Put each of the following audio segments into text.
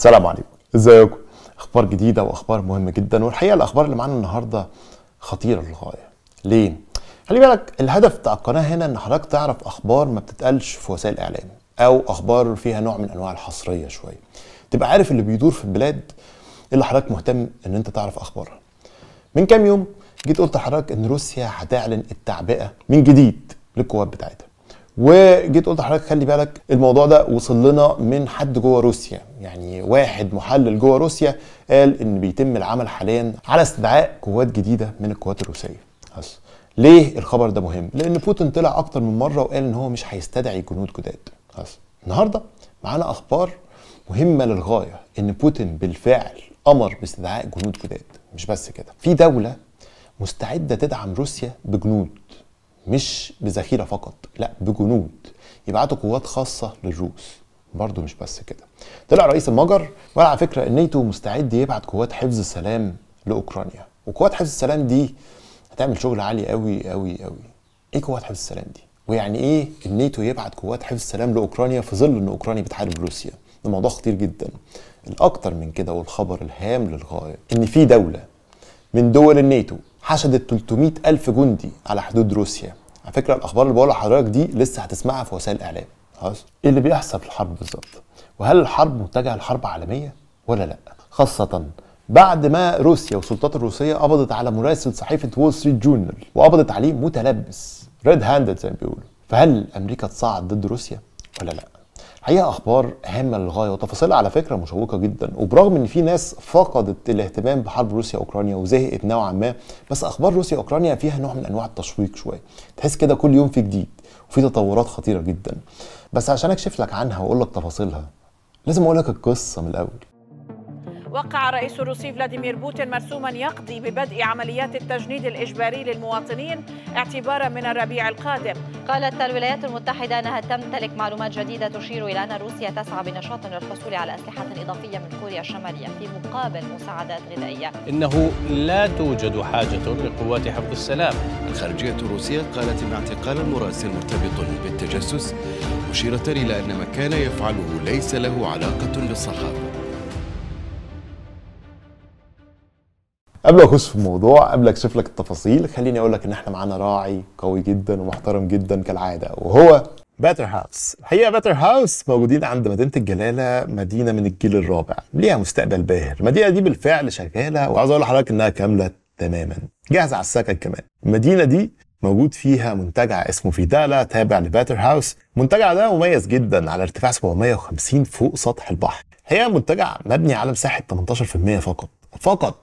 السلام عليكم ازيكم اخبار جديده واخبار مهمه جدا والحقيقه الاخبار اللي معانا النهارده خطيره للغايه ليه خلي بالك الهدف بتاع القناه هنا ان حضرتك تعرف اخبار ما بتتقالش في وسائل الاعلام او اخبار فيها نوع من انواع الحصريه شويه تبقى عارف اللي بيدور في البلاد اللي حضرتك مهتم ان انت تعرف اخبارها من كام يوم جيت قلت لحضرتك ان روسيا هتعلن التعبئه من جديد للقوات بتاعتها وجيت قلت لحضرتك خلي بالك الموضوع ده وصل لنا من حد جوه روسيا يعني واحد محلل جوه روسيا قال ان بيتم العمل حاليا على استدعاء قوات جديده من القوات الروسيه اصلا ليه الخبر ده مهم لان بوتين طلع اكتر من مره وقال ان هو مش هيستدعي جنود جداد اصلا النهارده معانا اخبار مهمه للغايه ان بوتين بالفعل امر باستدعاء جنود جداد مش بس كده في دوله مستعده تدعم روسيا بجنود مش بذخيره فقط لا بجنود يبعتوا قوات خاصه للروس برضه مش بس كده طلع رئيس المجر وقال على فكره النيتو مستعد يبعت قوات حفظ السلام لاوكرانيا وقوات حفظ السلام دي هتعمل شغل عالي قوي قوي قوي ايه قوات حفظ السلام دي ويعني ايه النيتو يبعت قوات حفظ السلام لاوكرانيا في ظل ان اوكرانيا بتحارب روسيا ده موضوع خطير جدا الاكتر من كده والخبر الهام للغايه ان في دوله من دول الناتو حشدت 300 ألف جندي على حدود روسيا على فكرة الأخبار اللي بقولها لحضرتك دي لسه هتسمعها في وسائل الإعلام خلاص إيه اللي بيحصل في الحرب بالظبط وهل الحرب متجهة لحرب عالمية ولا لأ خاصة بعد ما روسيا والسلطات الروسية قبضت على مراسل صحيفة وول ستريت جورنال وقبضت عليه متلبس ريد هاندد زي ما بيقولوا فهل أمريكا تصعد ضد روسيا ولا لأ حقيقه اخبار هامه للغايه وتفاصيلها على فكره مشوقه جدا وبرغم ان في ناس فقدت الاهتمام بحرب روسيا اوكرانيا وزهقت نوعا ما بس اخبار روسيا اوكرانيا فيها نوع من انواع التشويق شويه تحس كده كل يوم في جديد وفي تطورات خطيره جدا بس عشان اكشف لك عنها واقول لك تفاصيلها لازم اقول لك القصه من الاول وقع الرئيس الروسي فلاديمير بوتين مرسوما يقضي ببدء عمليات التجنيد الإجباري للمواطنين اعتبارا من الربيع القادم قالت الولايات المتحدة أنها تمتلك معلومات جديدة تشير إلى أن روسيا تسعى بنشاط للحصول على أسلحة إضافية من كوريا الشمالية في مقابل مساعدات غذائية إنه لا توجد حاجة لقوات حفظ السلام الخارجية الروسية قالت إن اعتقال المراسل مرتبط بالتجسس مشيرة إلى أن ما كان يفعله ليس له علاقة بالصحافة قبل اخش في الموضوع قبل اكشف لك التفاصيل خليني اقول لك ان احنا معانا راعي قوي جدا ومحترم جدا كالعاده وهو باتر هاوس هي باتر هاوس موجودين عند مدينه الجلاله مدينه من الجيل الرابع ليها مستقبل باهر المدينه دي بالفعل شغاله وعاوز اقول لحضرتك انها كامله تماما جاهزه على السكن كمان المدينه دي موجود فيها منتجع اسمه فيدالا تابع لباتر هاوس المنتجع ده مميز جدا على ارتفاع 750 فوق سطح البحر هي منتجع مبني على مساحه 18% فقط فقط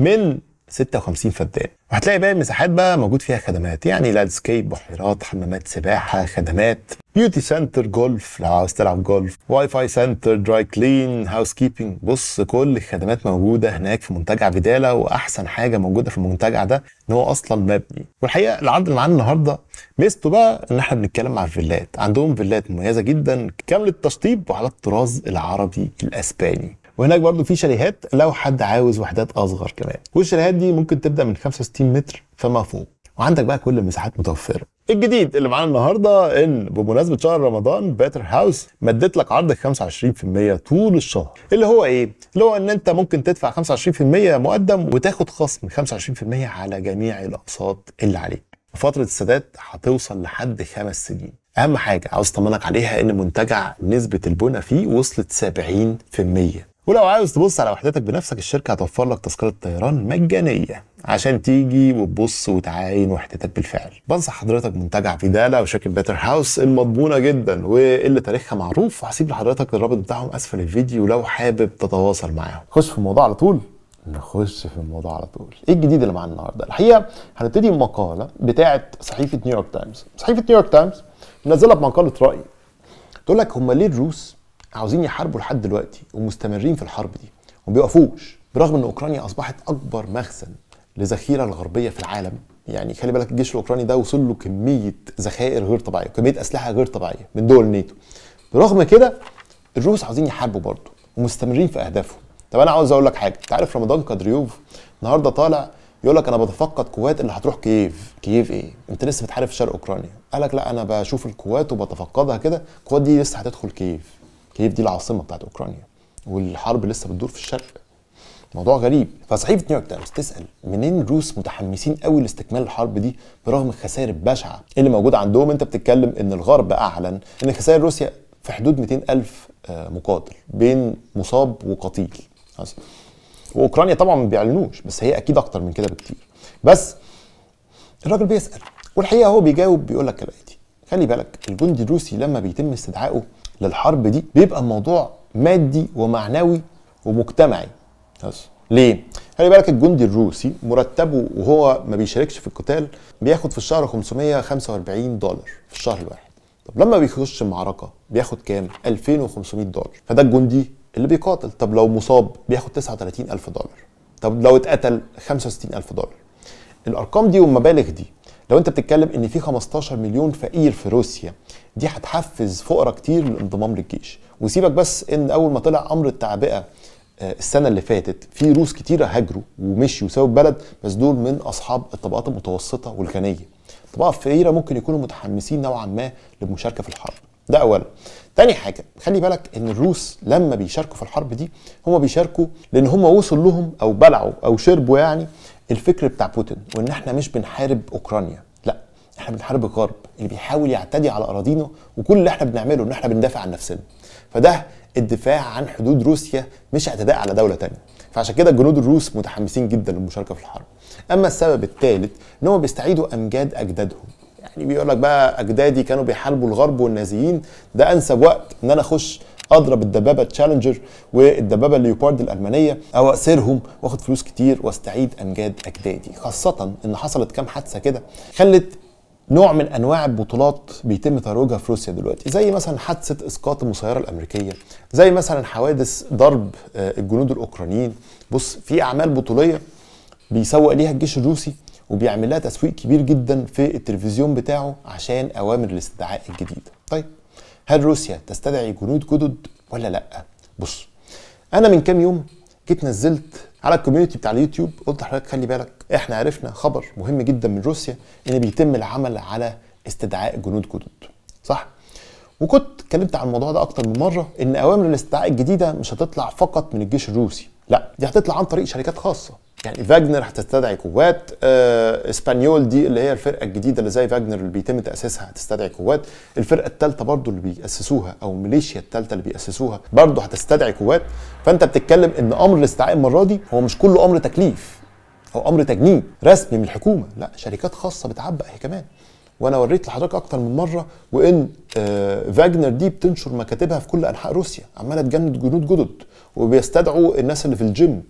من 56 فدان وهتلاقي باقي المساحات بقى موجود فيها خدمات يعني لاندسكيب بحيرات حمامات سباحه خدمات بيوتي سنتر جولف لو عاوز تلعب جولف واي فاي سنتر دراي كلين هاوس كيبنج بص كل الخدمات موجوده هناك في منتجع بداله واحسن حاجه موجوده في المنتجع ده ان هو اصلا مبني والحقيقه العرض اللي معانا النهارده ميزته بقى ان احنا بنتكلم على فيلات عندهم فيلات مميزه جدا كامل التشطيب وعلى الطراز العربي الاسباني وهناك برضو في شاليهات لو حد عاوز وحدات اصغر كمان والشاليهات دي ممكن تبدا من 65 متر فما فوق وعندك بقى كل المساحات متوفره الجديد اللي معانا النهارده ان بمناسبه شهر رمضان باتر هاوس مدت لك عرض 25% طول الشهر اللي هو ايه؟ اللي هو ان انت ممكن تدفع 25% مقدم وتاخد خصم 25% على جميع الاقساط اللي عليك فترة السداد هتوصل لحد خمس سنين اهم حاجة عاوز اطمنك عليها ان منتجع نسبة البنى فيه وصلت 70% ولو عاوز تبص على وحدتك بنفسك الشركه هتوفر لك تذكره طيران مجانيه عشان تيجي وتبص وتعاين وحدتك بالفعل بنصح حضرتك منتجع فيدالا وشركه بيتر هاوس المضمونه جدا واللي تاريخها معروف وهسيب لحضرتك الرابط بتاعهم اسفل الفيديو لو حابب تتواصل معاهم خش في الموضوع على طول نخش في الموضوع على طول ايه الجديد اللي معانا النهارده الحقيقه هنبتدي بمقاله بتاعه صحيفه نيويورك تايمز صحيفه نيويورك تايمز منزله بمقاله راي تقول لك هم ليه الروس عاوزين يحاربوا لحد دلوقتي ومستمرين في الحرب دي وما بيوقفوش برغم ان اوكرانيا اصبحت اكبر مخزن لذخيره الغربيه في العالم يعني خلي بالك الجيش الاوكراني ده وصل له كميه ذخائر غير طبيعيه وكميه اسلحه غير طبيعيه من دول نيتو برغم كده الروس عاوزين يحاربوا برضه ومستمرين في اهدافهم طب انا عاوز اقول لك حاجه انت عارف رمضان كادريوف النهارده طالع يقول لك انا بتفقد قوات اللي هتروح كييف كييف ايه انت لسه بتحارب في شرق اوكرانيا قال لك لا انا بشوف القوات وبتفقدها كده القوات دي لسه هتدخل كييف كييف دي العاصمه بتاعت اوكرانيا والحرب لسه بتدور في الشرق موضوع غريب فصحيفه نيويورك تايمز تسال منين الروس متحمسين قوي لاستكمال الحرب دي برغم الخسائر البشعه اللي موجوده عندهم انت بتتكلم ان الغرب اعلن ان خسائر روسيا في حدود 200 الف آه، مقاتل بين مصاب وقتيل واوكرانيا طبعا ما بيعلنوش بس هي اكيد اكتر من كده بكتير بس الراجل بيسال والحقيقه هو بيجاوب بيقول لك كالاتي خلي بالك الجندي الروسي لما بيتم استدعائه للحرب دي بيبقى الموضوع مادي ومعنوي ومجتمعي بس ليه؟ خلي بالك الجندي الروسي مرتبه وهو ما بيشاركش في القتال بياخد في الشهر 545 دولار في الشهر الواحد طب لما بيخش معركه بياخد كام 2500 دولار فده الجندي اللي بيقاتل طب لو مصاب بياخد 39000 دولار طب لو اتقتل 65000 دولار الارقام دي والمبالغ دي لو انت بتتكلم ان في 15 مليون فقير في روسيا دي هتحفز فقراء كتير للانضمام للجيش وسيبك بس ان اول ما طلع امر التعبئه آه، السنة اللي فاتت في روس كتيرة هاجروا ومشوا وسابوا البلد بس دول من أصحاب الطبقات المتوسطة والغنية الطبقة الفقيرة ممكن يكونوا متحمسين نوعا ما للمشاركة في الحرب ده أولا تاني حاجه خلي بالك ان الروس لما بيشاركوا في الحرب دي هم بيشاركوا لان هم وصل لهم او بلعوا او شربوا يعني الفكر بتاع بوتين وان احنا مش بنحارب اوكرانيا لا احنا بنحارب الغرب اللي بيحاول يعتدي على اراضينا وكل اللي احنا بنعمله ان احنا بندافع عن نفسنا فده الدفاع عن حدود روسيا مش اعتداء على دوله تانية فعشان كده الجنود الروس متحمسين جدا للمشاركه في الحرب اما السبب الثالث ان هم بيستعيدوا امجاد اجدادهم يعني بيقول لك بقى اجدادي كانوا بيحاربوا الغرب والنازيين ده انسب وقت ان انا اخش اضرب الدبابه تشالنجر والدبابه الليوبارد الالمانيه او اسيرهم واخد فلوس كتير واستعيد امجاد اجدادي خاصه ان حصلت كام حادثه كده خلت نوع من انواع البطولات بيتم ترويجها في روسيا دلوقتي زي مثلا حادثه اسقاط المسيره الامريكيه زي مثلا حوادث ضرب آه، الجنود الاوكرانيين بص في اعمال بطوليه بيسوق ليها الجيش الروسي وبيعمل لها تسويق كبير جدا في التلفزيون بتاعه عشان اوامر الاستدعاء الجديده طيب هل روسيا تستدعي جنود جدد ولا لا بص انا من كام يوم جيت نزلت على الكوميونتي بتاع اليوتيوب قلت لحضرتك خلي بالك احنا عرفنا خبر مهم جدا من روسيا ان بيتم العمل على استدعاء جنود جدد صح وكنت اتكلمت عن الموضوع ده اكتر من مره ان اوامر الاستدعاء الجديده مش هتطلع فقط من الجيش الروسي لا دي هتطلع عن طريق شركات خاصه يعني فاجنر هتستدعي قوات آه اسبانيول دي اللي هي الفرقه الجديده اللي زي فاجنر اللي بيتم تاسيسها هتستدعي قوات الفرقه الثالثه برضو اللي بيأسسوها او ميليشيا الثالثه اللي بيأسسوها برضو هتستدعي قوات فانت بتتكلم ان امر الاستدعاء المره دي هو مش كله امر تكليف او امر تجنيد رسمي من الحكومه لا شركات خاصه بتعبق هي كمان وانا وريت لحضرتك اكتر من مره وان آه فاجنر دي بتنشر مكاتبها في كل انحاء روسيا عماله تجند جنود جدد وبيستدعوا الناس اللي في الجيم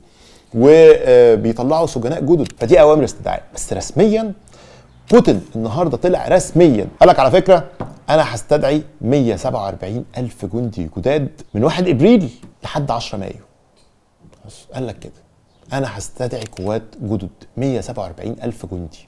وبيطلعوا سجناء جدد فدي اوامر استدعاء بس رسميا بوتين النهارده طلع رسميا قال لك على فكره انا هستدعي 147 الف جندي جداد من 1 ابريل لحد 10 مايو قال لك كده انا هستدعي قوات جدد 147 الف جندي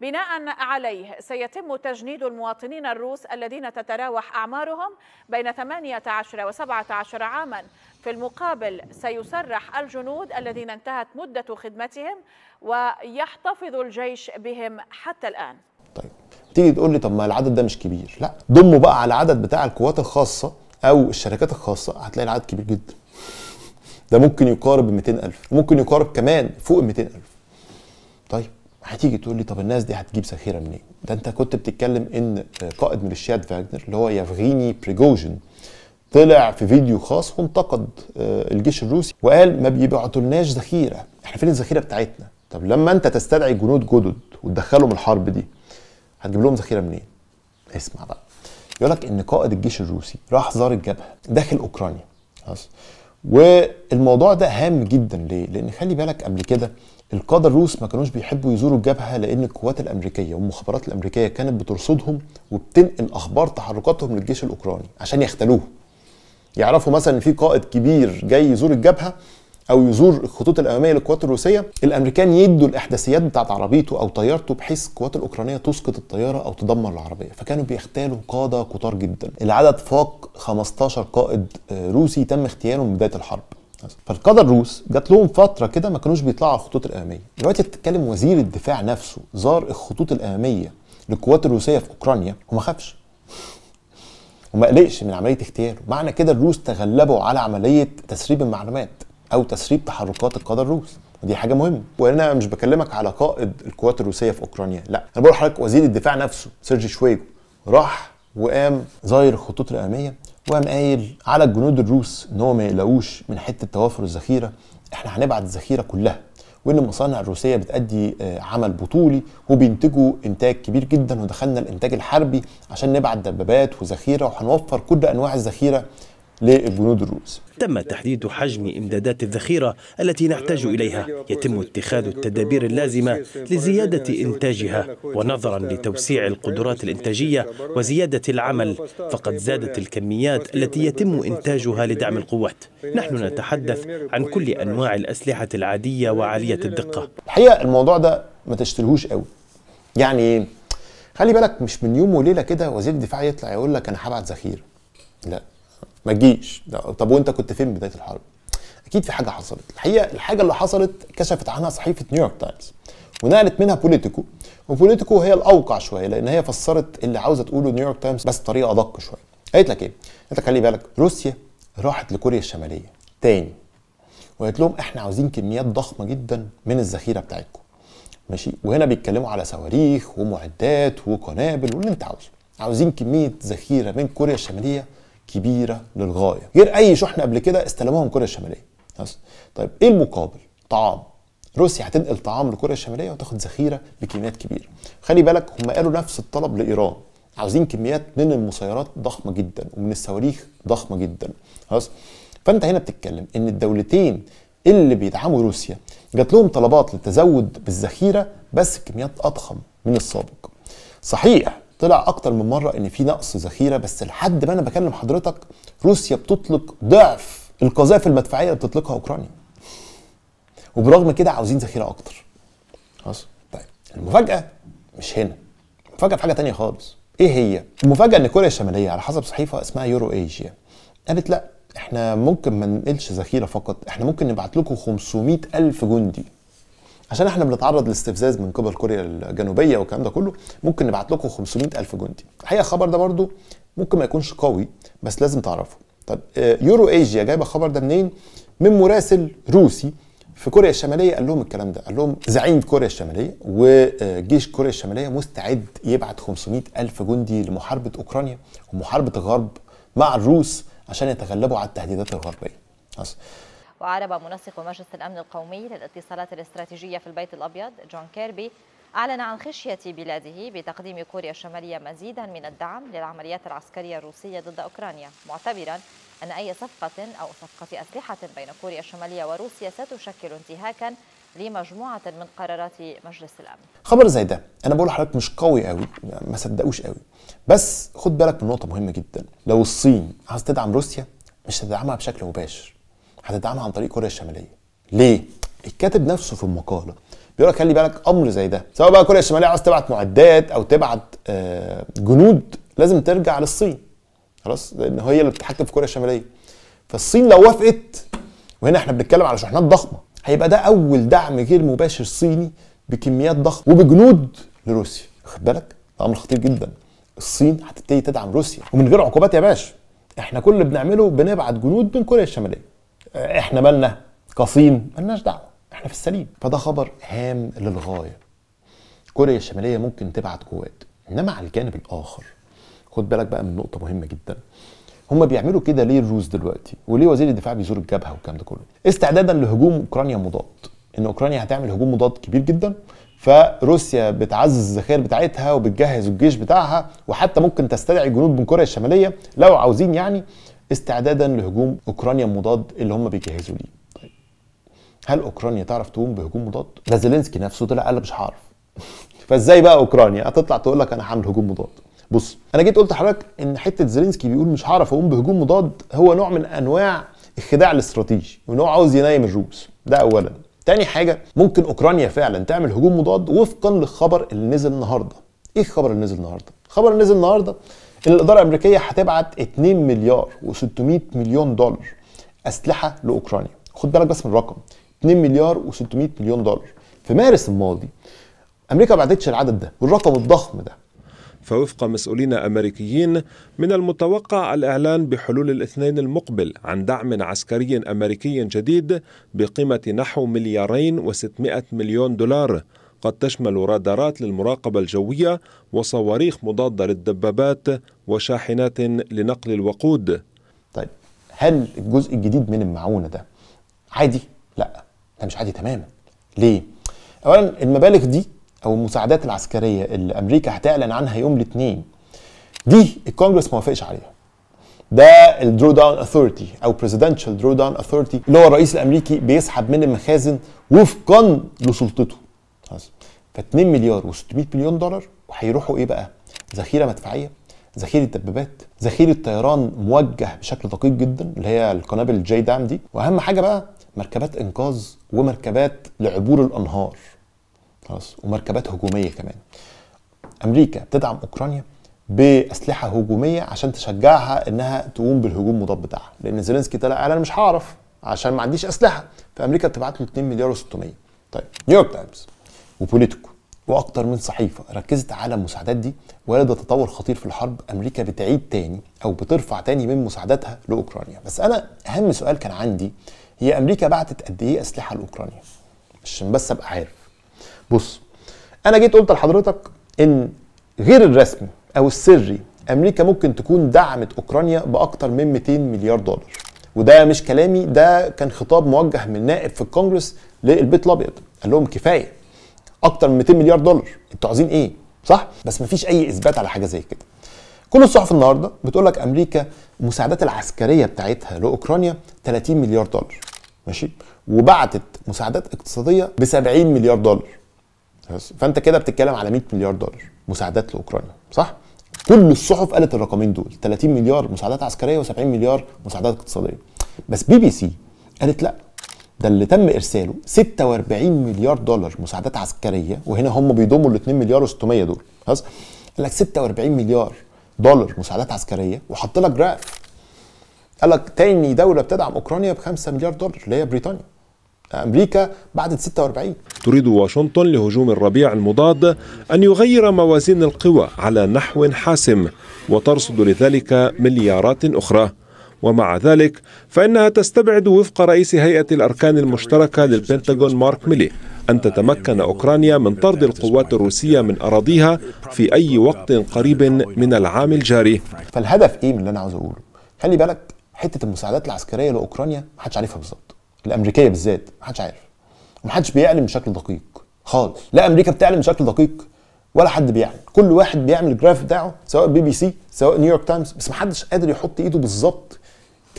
بناء عليه سيتم تجنيد المواطنين الروس الذين تتراوح أعمارهم بين 18 و 17 عاما في المقابل سيسرح الجنود الذين انتهت مدة خدمتهم ويحتفظ الجيش بهم حتى الآن طيب تيجي تقول لي طب ما العدد ده مش كبير لا ضمه بقى على العدد بتاع القوات الخاصة أو الشركات الخاصة هتلاقي العدد كبير جدا ده ممكن يقارب 200000 ممكن يقارب كمان فوق 200000 هتيجي تقول لي طب الناس دي هتجيب ذخيره منين؟ ده انت كنت بتتكلم ان آه، قائد ميليشيات فاجنر اللي هو يافغيني بريجوجين طلع في فيديو خاص وانتقد آه، الجيش الروسي وقال ما بيبعتولناش ذخيره، احنا فين الذخيره بتاعتنا؟ طب لما انت تستدعي جنود جدد وتدخلهم الحرب دي هتجيب لهم ذخيره منين؟ اسمع بقى. يقول لك ان قائد الجيش الروسي راح زار الجبهه داخل اوكرانيا خلاص والموضوع ده هام جدا ليه؟ لان خلي بالك قبل كده القاده الروس ما كانوش بيحبوا يزوروا الجبهه لان القوات الامريكيه والمخابرات الامريكيه كانت بترصدهم وبتنقل اخبار تحركاتهم للجيش الاوكراني عشان يختلوه يعرفوا مثلا ان في قائد كبير جاي يزور الجبهه او يزور الخطوط الاماميه للقوات الروسيه الامريكان يدوا الاحداثيات بتاعت عربيته او طيارته بحيث القوات الاوكرانيه تسقط الطياره او تدمر العربيه فكانوا بيختالوا قاده كتار جدا العدد فاق 15 قائد آه، روسي تم اختيارهم من بدايه الحرب فالقاده الروس جات لهم فتره كده ما كانوش بيطلعوا على الخطوط الاماميه دلوقتي بتتكلم وزير الدفاع نفسه زار الخطوط الاماميه للقوات الروسيه في اوكرانيا وما خافش وما قلقش من عمليه اغتياله معنى كده الروس تغلبوا على عمليه تسريب المعلومات او تسريب تحركات القاده الروس ودي حاجه مهمه وانا مش بكلمك على قائد القوات الروسيه في اوكرانيا لا انا بقول لحضرتك وزير الدفاع نفسه سيرجي شويجو راح وقام زاير الخطوط الاماميه وقام قايل على الجنود الروس ان هو ما يقلقوش من حته توافر الذخيره احنا هنبعت الذخيره كلها وان المصانع الروسيه بتأدي آه، عمل بطولي وبينتجوا انتاج كبير جدا ودخلنا الانتاج الحربي عشان نبعت دبابات وذخيره وهنوفر كل انواع الذخيره للجنود الروس تم تحديد حجم إمدادات الذخيرة التي نحتاج إليها يتم اتخاذ التدابير اللازمة لزيادة إنتاجها ونظرا لتوسيع القدرات الإنتاجية وزيادة العمل فقد زادت الكميات التي يتم إنتاجها لدعم القوات نحن نتحدث عن كل أنواع الأسلحة العادية وعالية الدقة الحقيقة الموضوع ده ما تشتريهوش قوي يعني خلي بالك مش من يوم وليلة كده وزير الدفاع يطلع يقول لك أنا هبعت ذخيرة لا ما تجيش طب وانت كنت فين بدايه الحرب اكيد في حاجه حصلت الحقيقه الحاجه اللي حصلت كشفت عنها صحيفه نيويورك تايمز ونقلت منها بوليتيكو وبوليتيكو هي الاوقع شويه لان هي فسرت اللي عاوزه تقوله نيويورك تايمز بس بطريقه ادق شويه قالت لك ايه قالت لك خلي بالك روسيا راحت لكوريا الشماليه تاني وقالت لهم احنا عاوزين كميات ضخمه جدا من الذخيره بتاعتكم ماشي وهنا بيتكلموا على صواريخ ومعدات وقنابل واللي انت عاوزه عاوزين كميه ذخيره من كوريا الشماليه كبيره للغايه غير اي شحنه قبل كده استلموها من كوريا الشماليه طيب ايه المقابل طعام روسيا هتنقل طعام لكوريا الشماليه وتاخد ذخيره بكميات كبيره خلي بالك هم قالوا نفس الطلب لايران عاوزين كميات من المسيرات ضخمه جدا ومن الصواريخ ضخمه جدا خلاص فانت هنا بتتكلم ان الدولتين اللي بيدعموا روسيا جات لهم طلبات للتزود بالذخيره بس كميات اضخم من السابق صحيح طلع اكتر من مره ان في نقص ذخيره بس لحد ما انا بكلم حضرتك روسيا بتطلق ضعف القذائف المدفعيه اللي بتطلقها اوكرانيا وبرغم كده عاوزين ذخيره اكتر خلاص طيب المفاجاه مش هنا المفاجاه في حاجه تانية خالص ايه هي المفاجاه ان كوريا الشماليه على حسب صحيفه اسمها يورو ايجيا قالت لا احنا ممكن ما ننقلش ذخيره فقط احنا ممكن نبعت لكم 500 الف جندي عشان احنا بنتعرض لاستفزاز من قبل كوريا الجنوبيه والكلام ده كله ممكن نبعت لكم 500 الف جندي الحقيقه الخبر ده برضو ممكن ما يكونش قوي بس لازم تعرفه طب آه، يورو ايجيا جايبه الخبر ده منين من مراسل روسي في كوريا الشماليه قال لهم الكلام ده قال لهم زعيم كوريا الشماليه وجيش كوريا الشماليه مستعد يبعت 500 الف جندي لمحاربه اوكرانيا ومحاربه الغرب مع الروس عشان يتغلبوا على التهديدات الغربيه وعرب منسق مجلس الأمن القومي للاتصالات الاستراتيجية في البيت الأبيض جون كيربي أعلن عن خشية بلاده بتقديم كوريا الشمالية مزيدا من الدعم للعمليات العسكرية الروسية ضد أوكرانيا معتبرا أن أي صفقة أو صفقة أسلحة بين كوريا الشمالية وروسيا ستشكل انتهاكا لمجموعة من قرارات مجلس الأمن خبر زي ده أنا بقول لحضرتك مش قوي قوي ما صدقوش قوي بس خد بالك من نقطة مهمة جدا لو الصين عايز تدعم روسيا مش هتدعمها بشكل مباشر هتدعم عن طريق كوريا الشماليه ليه الكاتب نفسه في المقاله بيقول لك خلي بالك امر زي ده سواء بقى كوريا الشماليه عايز تبعت معدات او تبعت آه، جنود لازم ترجع للصين خلاص لان هي اللي بتتحكم في كوريا الشماليه فالصين لو وافقت وهنا احنا بنتكلم على شحنات ضخمه هيبقى ده اول دعم غير مباشر صيني بكميات ضخمه وبجنود لروسيا خد بالك ده امر خطير جدا الصين هتبتدي تدعم روسيا ومن غير عقوبات يا باشا احنا كل اللي بنعمله بنبعت جنود من كوريا الشماليه آه، احنا مالنا قصيم مالناش دعوه احنا في السليم فده خبر هام للغايه كوريا الشماليه ممكن تبعت قوات انما على الجانب الاخر خد بالك بقى من نقطه مهمه جدا هما بيعملوا كده ليه الروس دلوقتي وليه وزير الدفاع بيزور الجبهه والكلام ده كله استعدادا لهجوم اوكرانيا مضاد ان اوكرانيا هتعمل هجوم مضاد كبير جدا فروسيا بتعزز الذخائر بتاعتها وبتجهز الجيش بتاعها وحتى ممكن تستدعي جنود من كوريا الشماليه لو عاوزين يعني استعدادا لهجوم اوكرانيا مضاد اللي هم بيجهزوا ليه طيب هل اوكرانيا تعرف تقوم بهجوم مضاد ده زيلينسكي نفسه طلع قال مش هعرف فازاي بقى اوكرانيا هتطلع تقول لك انا هعمل هجوم مضاد بص انا جيت قلت لحضرتك ان حته زيلينسكي بيقول مش هعرف اقوم بهجوم مضاد هو نوع من انواع الخداع الاستراتيجي وان هو عاوز ينايم الروس ده اولا تاني حاجه ممكن اوكرانيا فعلا تعمل هجوم مضاد وفقا للخبر اللي نزل النهارده ايه الخبر اللي نزل النهارده الخبر اللي نزل النهارده الاداره الامريكيه هتبعت 2 مليار و600 مليون دولار اسلحه لاوكرانيا خد بالك بس من الرقم 2 مليار و600 مليون دولار في مارس الماضي امريكا ما بعتتش العدد ده والرقم الضخم ده فوفق مسؤولين امريكيين من المتوقع الاعلان بحلول الاثنين المقبل عن دعم عسكري امريكي جديد بقيمه نحو مليارين و600 مليون دولار قد تشمل رادارات للمراقبة الجوية وصواريخ مضادة للدبابات وشاحنات لنقل الوقود طيب هل الجزء الجديد من المعونة ده عادي؟ لا ده مش عادي تماما ليه؟ أولا المبالغ دي أو المساعدات العسكرية اللي أمريكا هتعلن عنها يوم الاثنين دي الكونجرس ما وافقش عليها ده الدرو داون اثورتي او بريزيدنشال درو داون اثورتي اللي هو الرئيس الامريكي بيسحب من المخازن وفقا لسلطته ف 2 مليار و600 مليون دولار وهيروحوا ايه بقى؟ ذخيره مدفعيه ذخيره دبابات ذخيره طيران موجه بشكل دقيق جدا اللي هي القنابل الجي دام دي واهم حاجه بقى مركبات انقاذ ومركبات لعبور الانهار خلاص ومركبات هجوميه كمان امريكا بتدعم اوكرانيا باسلحه هجوميه عشان تشجعها انها تقوم بالهجوم المضاد بتاعها لان زيلينسكي طلع قال انا مش هعرف عشان ما عنديش اسلحه فامريكا بتبعت له 2 مليار و600 طيب نيويورك تايمز وبوليتيكو واكتر من صحيفه ركزت على المساعدات دي ولد تطور خطير في الحرب امريكا بتعيد تاني او بترفع تاني من مساعداتها لاوكرانيا بس انا اهم سؤال كان عندي هي امريكا بعتت قد ايه اسلحه لاوكرانيا عشان بس ابقى عارف بص انا جيت قلت لحضرتك ان غير الرسمي او السري امريكا ممكن تكون دعمت اوكرانيا باكتر من 200 مليار دولار وده مش كلامي ده كان خطاب موجه من نائب في الكونجرس للبيت الابيض قال لهم كفايه اكتر من 200 مليار دولار انتوا عايزين ايه صح بس مفيش اي اثبات على حاجه زي كده كل الصحف النهارده بتقول لك امريكا المساعدات العسكريه بتاعتها لاوكرانيا 30 مليار دولار ماشي وبعتت مساعدات اقتصاديه ب 70 مليار دولار فانت كده بتتكلم على 100 مليار دولار مساعدات لاوكرانيا صح كل الصحف قالت الرقمين دول 30 مليار مساعدات عسكريه و70 مليار مساعدات اقتصاديه بس بي بي سي قالت لا ده اللي تم ارساله 46 مليار دولار مساعدات عسكريه وهنا هم بيضموا ال 2 مليار و600 دول خلاص قال لك 46 مليار دولار مساعدات عسكريه وحط لك جراف قال لك تاني دوله بتدعم اوكرانيا ب 5 مليار دولار اللي هي بريطانيا امريكا بعد 46 تريد واشنطن لهجوم الربيع المضاد ان يغير موازين القوى على نحو حاسم وترصد لذلك مليارات اخرى ومع ذلك فإنها تستبعد وفق رئيس هيئة الأركان المشتركة للبنتاغون مارك ميلي أن تتمكن أوكرانيا من طرد القوات الروسية من أراضيها في أي وقت قريب من العام الجاري فالهدف إيه من اللي أنا عاوز أقوله؟ خلي بالك حتة المساعدات العسكرية لأوكرانيا محدش عارفها بالظبط الأمريكية بالذات محدش عارف ومحدش بيعلم بشكل دقيق خالص لا أمريكا بتعلم بشكل دقيق ولا حد بيعمل كل واحد بيعمل الجراف بتاعه سواء بي بي سي سواء نيويورك تايمز بس محدش قادر يحط ايده بالظبط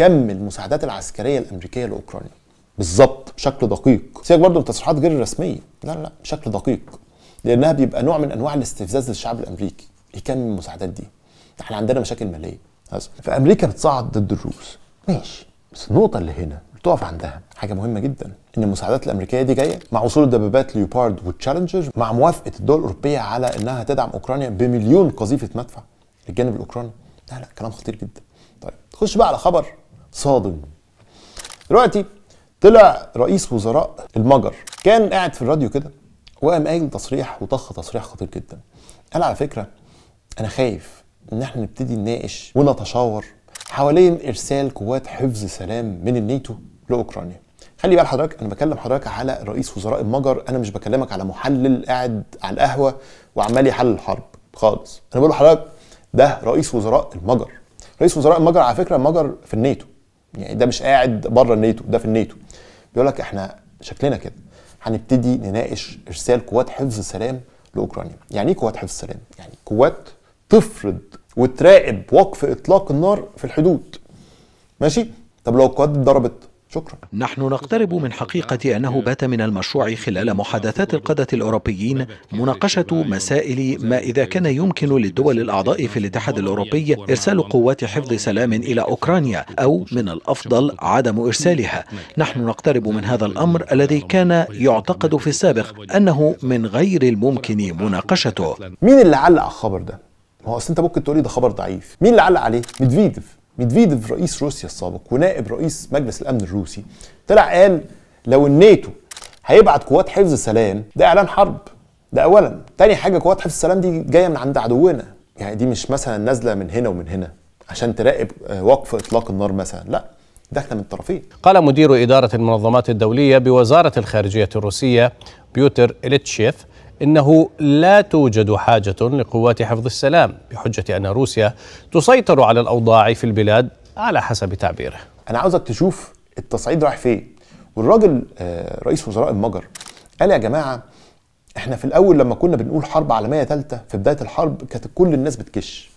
كم المساعدات العسكريه الامريكيه لاوكرانيا بالظبط بشكل دقيق سيبك برضه من التصريحات غير الرسميه لا لا بشكل دقيق لانها بيبقى نوع من انواع الاستفزاز للشعب الامريكي يكمل إيه المساعدات دي احنا عندنا مشاكل ماليه فامريكا بتصعد ضد الروس ماشي بس النقطه اللي هنا بتقف عندها حاجه مهمه جدا ان المساعدات الامريكيه دي جايه مع وصول الدبابات ليوبارد والتشالنجر مع موافقه الدول الاوروبيه على انها تدعم اوكرانيا بمليون قذيفه مدفع للجانب الاوكراني لا لا كلام خطير جدا طيب تخش بقى على خبر صادم دلوقتي طلع رئيس وزراء المجر كان قاعد في الراديو كده وقام قايل تصريح وطخ تصريح خطير جدا قال على فكره انا خايف ان احنا نبتدي نناقش ونتشاور حوالين ارسال قوات حفظ سلام من الناتو لاوكرانيا خلي بال حضرتك انا بكلم حضرتك على رئيس وزراء المجر انا مش بكلمك على محلل قاعد على القهوه وعمال يحلل الحرب خالص انا بقول لحضرتك ده رئيس وزراء المجر رئيس وزراء المجر على فكره المجر في الناتو يعني ده مش قاعد بره الناتو ده في الناتو بيقول لك احنا شكلنا كده هنبتدي نناقش ارسال قوات حفظ السلام لاوكرانيا يعني ايه قوات حفظ السلام يعني قوات تفرض وتراقب وقف اطلاق النار في الحدود ماشي طب لو القوات ضربت شكرا نحن نقترب من حقيقة أنه بات من المشروع خلال محادثات القادة الأوروبيين مناقشة مسائل ما إذا كان يمكن للدول الأعضاء في الاتحاد الأوروبي إرسال قوات حفظ سلام إلى أوكرانيا أو من الأفضل عدم إرسالها نحن نقترب من هذا الأمر الذي كان يعتقد في السابق أنه من غير الممكن مناقشته مين اللي علق على الخبر ده؟ ما هو أصل أنت ممكن تقولي ده خبر ضعيف مين اللي علق عليه؟ ميدفيديف ميدفيديف رئيس روسيا السابق ونائب رئيس مجلس الامن الروسي طلع قال لو الناتو هيبعت قوات حفظ السلام ده اعلان حرب ده اولا تاني حاجه قوات حفظ السلام دي جايه من عند عدونا يعني دي مش مثلا نازله من هنا ومن هنا عشان تراقب آه، وقف اطلاق النار مثلا لا داخله من الطرفين قال مدير اداره المنظمات الدوليه بوزاره الخارجيه الروسيه بيوتر إليتشيف انه لا توجد حاجه لقوات حفظ السلام بحجه ان روسيا تسيطر على الاوضاع في البلاد على حسب تعبيره. انا عاوزك تشوف التصعيد رايح فين والراجل آه، رئيس وزراء المجر قال يا جماعه احنا في الاول لما كنا بنقول حرب عالميه ثالثه في بدايه الحرب كانت كل الناس بتكش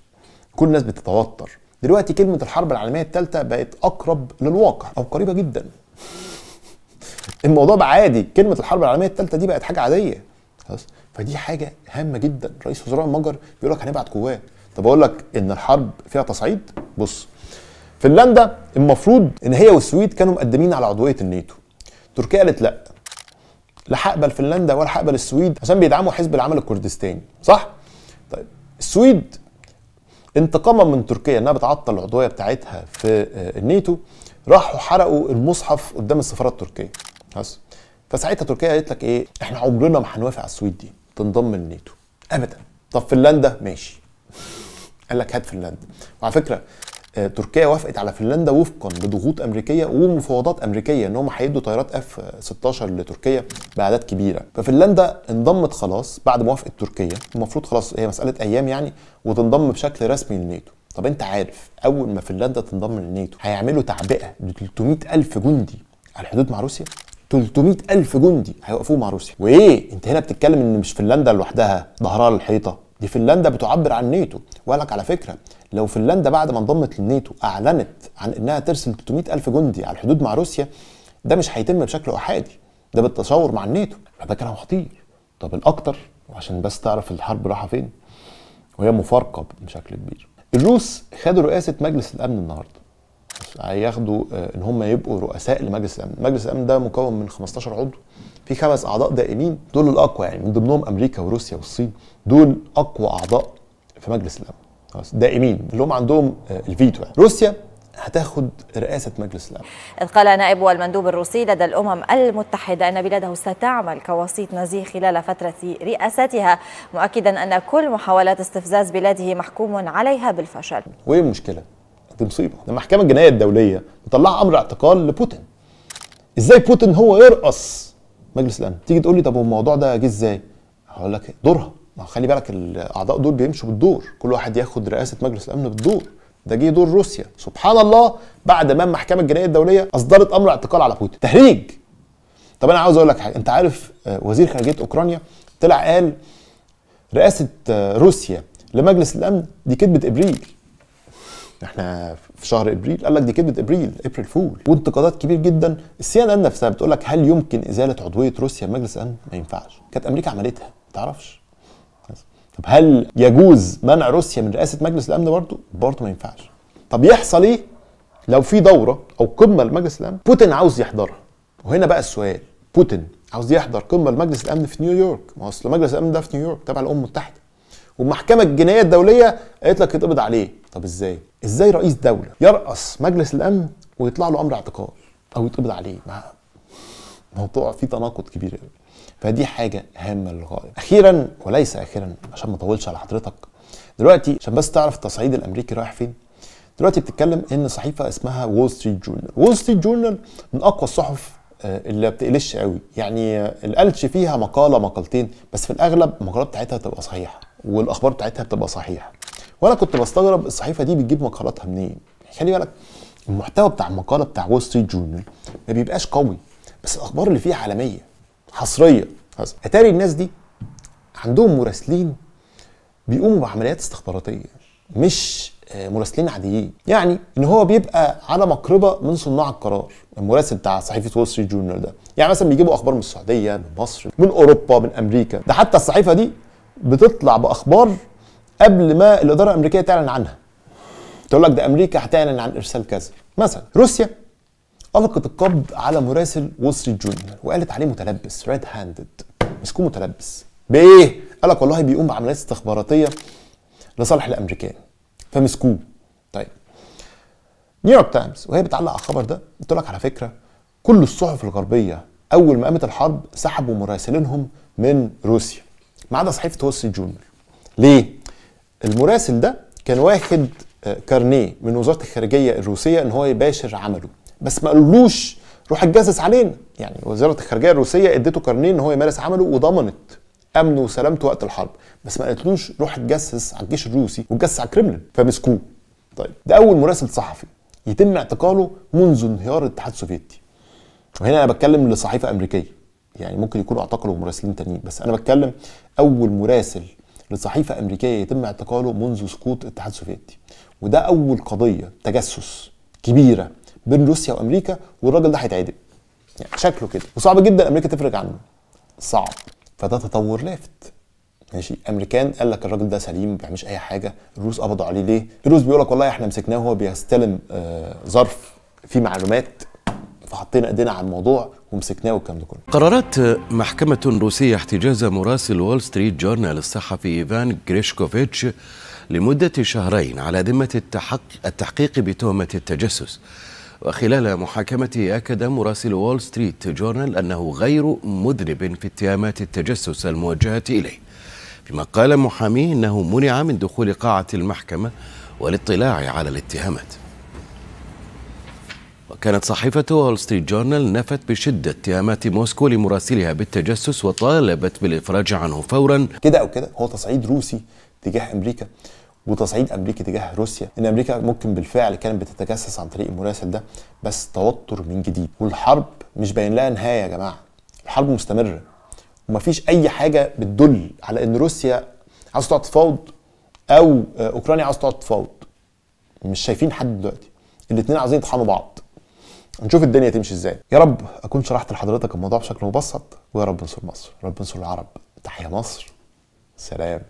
كل الناس بتتوتر دلوقتي كلمه الحرب العالميه الثالثه بقت اقرب للواقع او قريبه جدا الموضوع بقى عادي كلمه الحرب العالميه الثالثه دي بقت حاجه عاديه خلاص فدي حاجه هامه جدا رئيس وزراء المجر بيقول لك هنبعت قوات طب اقول لك ان الحرب فيها تصعيد بص فنلندا المفروض ان هي والسويد كانوا مقدمين على عضويه الناتو تركيا قالت لا لا هقبل فنلندا ولا هقبل السويد عشان بيدعموا حزب العمل الكردستاني صح طيب السويد انتقاما من تركيا انها بتعطل العضويه بتاعتها في آه، الناتو راحوا حرقوا المصحف قدام السفاره التركيه بس فساعتها تركيا قالت لك ايه احنا عمرنا ما هنوافق على السويد دي تنضم للناتو ابدا طب فنلندا ماشي قال لك هات فنلندا وعلى فكره آه، تركيا وافقت على فنلندا وفقا لضغوط امريكيه ومفاوضات امريكيه ان هم هيدوا طيارات اف 16 لتركيا باعداد كبيره ففنلندا انضمت خلاص بعد موافقه تركيا المفروض خلاص هي مساله ايام يعني وتنضم بشكل رسمي للناتو طب انت عارف اول ما فنلندا تنضم للناتو هيعملوا تعبئه ل 300 الف جندي على الحدود مع روسيا 300 ألف جندي هيوقفوه مع روسيا وإيه أنت هنا بتتكلم إن مش فنلندا لوحدها ظهرها للحيطة دي فنلندا بتعبر عن نيتو وقال لك على فكرة لو فنلندا بعد ما انضمت للنيتو أعلنت عن إنها ترسل 300 ألف جندي على الحدود مع روسيا ده مش هيتم بشكل أحادي ده بالتصور مع النيتو ده كلام خطير طب الأكتر وعشان بس تعرف الحرب راحة فين وهي مفارقة بشكل كبير الروس خدوا رئاسة مجلس الأمن النهارده هياخدوا آه، ان هم يبقوا رؤساء لمجلس الامن، مجلس الامن ده مكون من 15 عضو في خمس اعضاء دائمين دول الاقوى يعني من ضمنهم امريكا وروسيا والصين دول اقوى اعضاء في مجلس الامن خلاص دائمين اللي هم عندهم آه، الفيتو يعني. روسيا هتاخد رئاسة مجلس الأمن إذ قال نائب المندوب الروسي لدى الأمم المتحدة أن بلاده ستعمل كوسيط نزيه خلال فترة رئاستها مؤكدا أن كل محاولات استفزاز بلاده محكوم عليها بالفشل وين المشكلة؟ دي مصيبه ده المحكمه الجنائيه الدوليه مطلعه امر اعتقال لبوتين ازاي بوتين هو يرقص مجلس الامن تيجي تقول لي طب الموضوع ده جه ازاي هقول لك دورها ما خلي بالك الاعضاء دول بيمشوا بالدور كل واحد ياخد رئاسه مجلس الامن بالدور ده جه دور روسيا سبحان الله بعد ما المحكمه الجنائيه الدوليه اصدرت امر اعتقال على بوتين تهريج طب انا عاوز اقول لك حاجه انت عارف آه، وزير خارجيه اوكرانيا طلع قال رئاسه آه، روسيا لمجلس الامن دي كذبه ابريل احنا في شهر ابريل قال لك دي كذبه ابريل ابريل فول وانتقادات كبير جدا السي ان ان نفسها بتقول لك هل يمكن ازاله عضويه روسيا مجلس الامن؟ ما ينفعش كانت امريكا عملتها ما تعرفش طب هل يجوز منع روسيا من رئاسه مجلس الامن برضه؟ برضه ما ينفعش طب يحصل ايه لو في دوره او قمه لمجلس الامن بوتين عاوز يحضرها وهنا بقى السؤال بوتين عاوز يحضر قمه لمجلس الامن في نيويورك ما اصل مجلس الامن ده في نيويورك تبع الامم المتحده والمحكمه الجنائيه الدوليه قالت لك يتقبض عليه طب ازاي ازاي رئيس دوله يرأس مجلس الامن ويطلع له امر اعتقال او يتقبض عليه ما موضوع فيه تناقض كبير قوي فدي حاجه هامه للغايه اخيرا وليس اخيرا عشان ما اطولش على حضرتك دلوقتي عشان بس تعرف التصعيد الامريكي رايح فين دلوقتي بتتكلم ان صحيفه اسمها وول ستريت جورنال وول ستريت جورنال من اقوى الصحف آه، اللي بتقلش قوي يعني القلش فيها مقاله مقالتين بس في الاغلب المقالات بتاعتها بتبقى صحيحه والاخبار بتاعتها بتبقى صحيحه وانا كنت بستغرب الصحيفه دي بتجيب مقالاتها منين خلي بالك المحتوى بتاع المقاله بتاع وول ستريت جورنال ما بيبقاش قوي بس الاخبار اللي فيها عالميه حصريه حصر. اتاري الناس دي عندهم مراسلين بيقوموا بعمليات استخباراتيه مش آه، مراسلين عاديين يعني ان هو بيبقى على مقربه من صناع القرار المراسل بتاع صحيفه وول ستريت جورنال ده يعني مثلا بيجيبوا اخبار من السعوديه من مصر من اوروبا من امريكا ده حتى الصحيفه دي بتطلع باخبار قبل ما الاداره الامريكيه تعلن عنها تقول لك ده امريكا هتعلن عن ارسال كذا مثلا روسيا ألقت القبض على مراسل وصري جونيور وقالت عليه متلبس ريد هاندد مسكوه متلبس بإيه؟ قال لك والله بيقوم بعمليات استخباراتية لصالح الأمريكان فمسكوه طيب نيويورك تايمز وهي بتعلق على الخبر ده بتقول لك على فكرة كل الصحف الغربية أول ما قامت الحرب سحبوا مراسلينهم من روسيا ما عدا صحيفة وصري جونيور ليه؟ المراسل ده كان واخد آه، كارنيه من وزاره الخارجيه الروسيه ان هو يباشر عمله بس ما قالوش روح اتجسس علينا يعني وزاره الخارجيه الروسيه ادته كارنيه ان هو يمارس عمله وضمنت امنه وسلامته وقت الحرب بس ما قالتلوش روح اتجسس على الجيش الروسي واتجسس على الكرملين فمسكوه طيب ده اول مراسل صحفي يتم اعتقاله منذ انهيار الاتحاد السوفيتي وهنا انا بتكلم لصحيفه امريكيه يعني ممكن يكونوا اعتقلوا مراسلين تانيين بس انا بتكلم اول مراسل من صحيفه امريكيه يتم اعتقاله منذ سقوط الاتحاد السوفيتي وده اول قضيه تجسس كبيره بين روسيا وامريكا والراجل ده هيتعدم يعني شكله كده وصعب جدا امريكا تفرج عنه صعب فده تطور لافت ماشي امريكان قال لك الراجل ده سليم ما بيعملش اي حاجه الروس قبضوا عليه ليه الروس بيقول لك والله احنا مسكناه وهو بيستلم آه ظرف فيه معلومات فحطينا ايدينا على الموضوع ومسكناه والكلام ده كله قررت محكمة روسية احتجاز مراسل وول ستريت جورنال الصحفي ايفان جريشكوفيتش لمدة شهرين على ذمة التحق التحقيق بتهمة التجسس وخلال محاكمته أكد مراسل وول ستريت جورنال أنه غير مذنب في اتهامات التجسس الموجهة إليه فيما قال محاميه أنه منع من دخول قاعة المحكمة والاطلاع على الاتهامات كانت صحيفة وول ستريت جورنال نفت بشدة اتهامات موسكو لمراسلها بالتجسس وطالبت بالإفراج عنه فورا كده أو كده هو تصعيد روسي تجاه أمريكا وتصعيد امريكا تجاه روسيا ان امريكا ممكن بالفعل كانت بتتجسس عن طريق المراسل ده بس توتر من جديد والحرب مش باين لها نهايه يا جماعه الحرب مستمره ومفيش اي حاجه بتدل على ان روسيا عاوز تقعد تفاوض او اوكرانيا عاوز تقعد تفاوض مش شايفين حد دلوقتي الاثنين عايزين يطحنوا بعض نشوف الدنيا تمشي ازاي يا رب اكون شرحت لحضرتك الموضوع بشكل مبسط ويا رب انصر مصر رب انصر العرب تحيا مصر سلام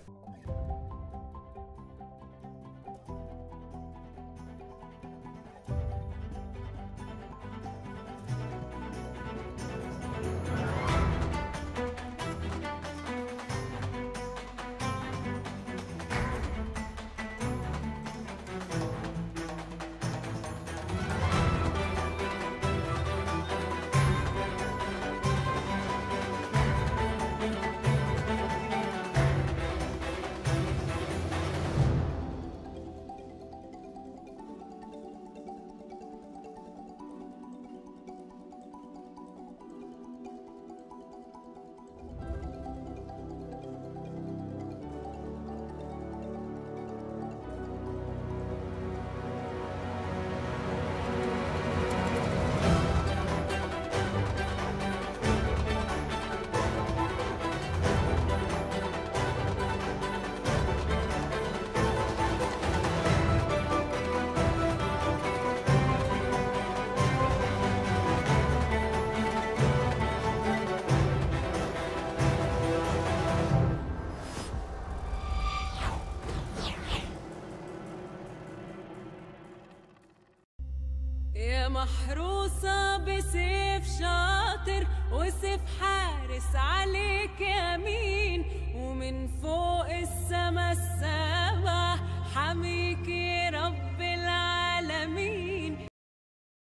محروسة بسيف شاطر وسيف حارس عليك